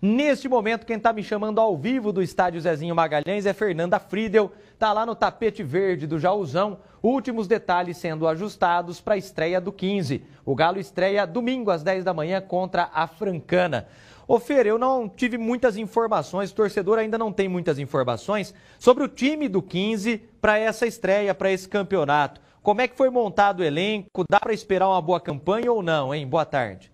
Neste momento, quem está me chamando ao vivo do estádio Zezinho Magalhães é Fernanda Friedel. Está lá no tapete verde do Jaulzão. Últimos detalhes sendo ajustados para a estreia do 15. O Galo estreia domingo às 10 da manhã contra a Francana. Ô Fer, eu não tive muitas informações, o torcedor ainda não tem muitas informações sobre o time do 15 para essa estreia, para esse campeonato. Como é que foi montado o elenco? Dá para esperar uma boa campanha ou não, hein? Boa tarde.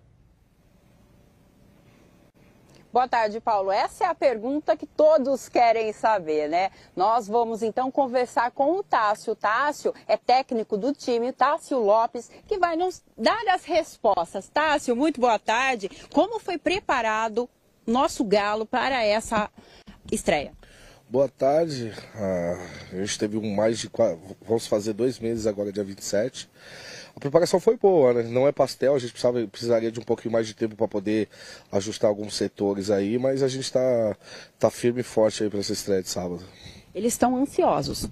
Boa tarde, Paulo. Essa é a pergunta que todos querem saber, né? Nós vamos então conversar com o Tássio. O Tássio é técnico do time, o Tássio Lopes, que vai nos dar as respostas. Tássio, muito boa tarde. Como foi preparado nosso galo para essa estreia? Boa tarde. Ah, a gente teve um mais de. Vamos fazer dois meses agora, dia 27. A preparação foi boa, né? Não é pastel, a gente precisava, precisaria de um pouquinho mais de tempo para poder ajustar alguns setores aí, mas a gente está tá firme e forte aí para essa estreia de sábado. Eles estão ansiosos.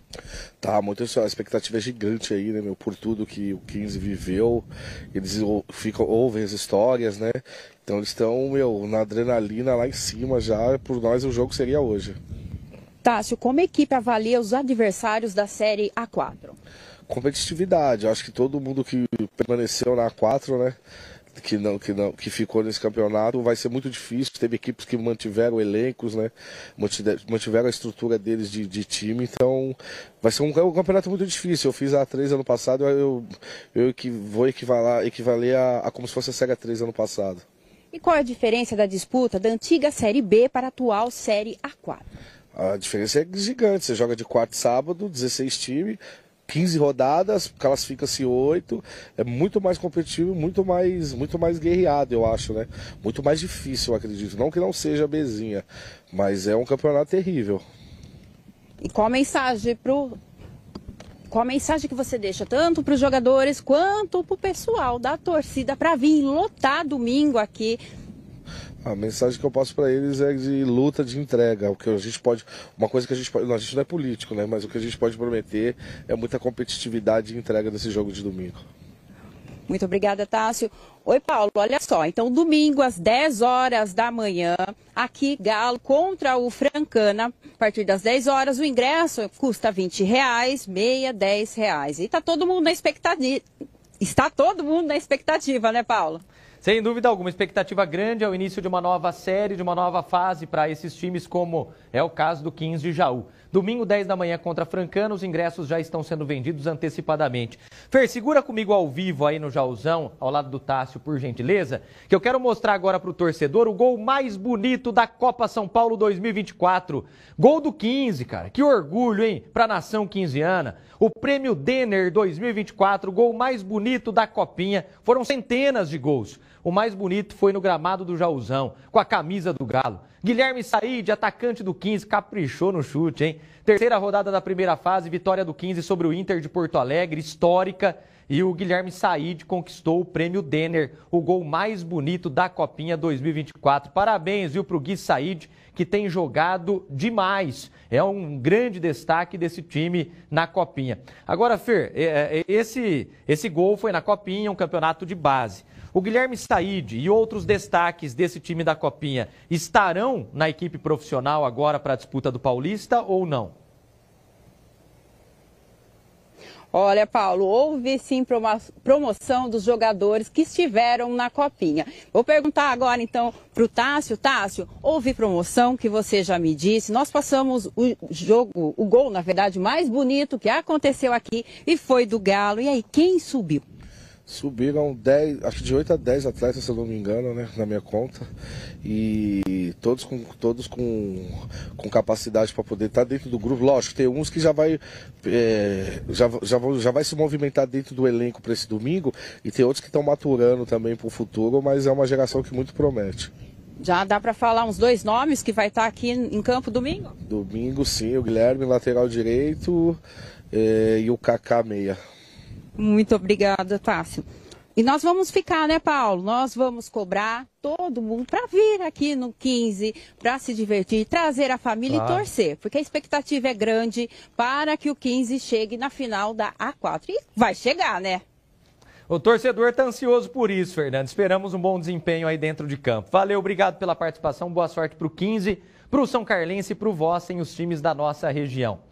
Tá, muito ansioso. A expectativa é gigante aí, né, meu? Por tudo que o 15 viveu. Eles ou, ficam, ouvem as histórias, né? Então eles estão, meu, na adrenalina lá em cima já. Por nós o jogo seria hoje. Tássio, como a equipe avalia os adversários da Série A4? competitividade. Eu acho que todo mundo que permaneceu na a 4, né? Que não, que não, que ficou nesse campeonato vai ser muito difícil. Teve equipes que mantiveram elencos, né? Mantiveram a estrutura deles de, de time, então vai ser um, é um, campeonato muito difícil. Eu fiz a A3 ano passado, eu, eu que vou equivaler, equivaler a, a como se fosse a Série A3 ano passado. E qual é a diferença da disputa da antiga Série B para a atual Série A4? A diferença é gigante. Você joga de quarto sábado, 16 times, 15 rodadas, classifica-se 8. É muito mais competitivo, muito mais, muito mais guerreado, eu acho, né? Muito mais difícil, eu acredito. Não que não seja bezinha, mas é um campeonato terrível. E qual a mensagem pro qual a mensagem que você deixa tanto para os jogadores quanto para o pessoal da torcida para vir lotar domingo aqui a mensagem que eu passo para eles é de luta, de entrega. O que a gente pode, uma coisa que a gente pode, a gente não é político, né? Mas o que a gente pode prometer é muita competitividade e entrega nesse jogo de domingo. Muito obrigada, Tássio. Oi, Paulo, olha só. Então, domingo às 10 horas da manhã, aqui Galo contra o Francana. A partir das 10 horas, o ingresso custa 20 reais, meia, 10 reais. E tá todo mundo na expectativa. Está todo mundo na expectativa, né, Paulo? Sem dúvida alguma, expectativa grande ao início de uma nova série, de uma nova fase para esses times, como é o caso do 15 de Jaú. Domingo, 10 da manhã contra Francana, os ingressos já estão sendo vendidos antecipadamente. Fer, segura comigo ao vivo aí no Jaúzão, ao lado do Tássio, por gentileza, que eu quero mostrar agora para o torcedor o gol mais bonito da Copa São Paulo 2024. Gol do 15, cara. Que orgulho, hein, para a nação quinziana. O prêmio Denner 2024, gol mais bonito da Copinha. Foram centenas de gols. O mais bonito foi no gramado do Jauzão, com a camisa do Galo. Guilherme Said, atacante do 15, caprichou no chute, hein? Terceira rodada da primeira fase, vitória do 15 sobre o Inter de Porto Alegre, histórica. E o Guilherme Said conquistou o prêmio Denner, o gol mais bonito da Copinha 2024. Parabéns, viu, pro Gui Said que tem jogado demais. É um grande destaque desse time na Copinha. Agora, Fer, é, é, esse, esse gol foi na Copinha, um campeonato de base. O Guilherme Said e outros destaques desse time da Copinha estarão na equipe profissional agora para a disputa do Paulista ou não? Olha, Paulo, houve sim promoção dos jogadores que estiveram na Copinha. Vou perguntar agora então para o Tássio. Tássio, houve promoção que você já me disse. Nós passamos o jogo, o gol, na verdade, mais bonito que aconteceu aqui e foi do Galo. E aí, quem subiu? Subiram 10, acho que de 8 a 10 atletas, se eu não me engano, né, na minha conta. E todos com, todos com, com capacidade para poder estar tá dentro do grupo. Lógico, tem uns que já vai, é, já, já, já vai se movimentar dentro do elenco para esse domingo. E tem outros que estão maturando também para o futuro, mas é uma geração que muito promete. Já dá para falar uns dois nomes que vai estar tá aqui em campo domingo? Domingo, sim, o Guilherme, lateral direito, é, e o Kaká meia. Muito obrigada, Tássio. E nós vamos ficar, né, Paulo? Nós vamos cobrar todo mundo para vir aqui no 15, para se divertir, trazer a família claro. e torcer, porque a expectativa é grande para que o 15 chegue na final da A4. E vai chegar, né? O torcedor está ansioso por isso, Fernando. Esperamos um bom desempenho aí dentro de campo. Valeu, obrigado pela participação. Boa sorte para o 15, para o São Carlense e para o Vossen, os times da nossa região.